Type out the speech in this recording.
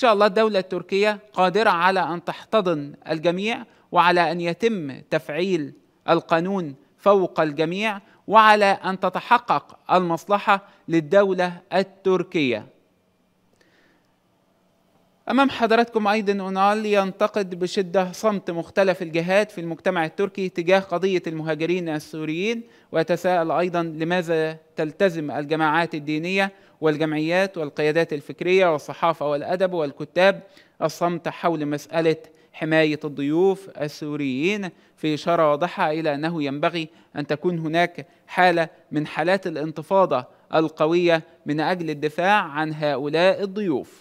شاء الله الدولة التركية قادرة على أن تحتضن الجميع وعلى أن يتم تفعيل القانون فوق الجميع وعلى أن تتحقق المصلحة للدولة التركية أمام حضراتكم أيضا أونال ينتقد بشدة صمت مختلف الجهات في المجتمع التركي تجاه قضية المهاجرين السوريين ويتساءل أيضا لماذا تلتزم الجماعات الدينية والجمعيات والقيادات الفكرية والصحافة والأدب والكتاب الصمت حول مسألة حماية الضيوف السوريين في إشارة واضحة إلى أنه ينبغي أن تكون هناك حالة من حالات الانتفاضة القوية من أجل الدفاع عن هؤلاء الضيوف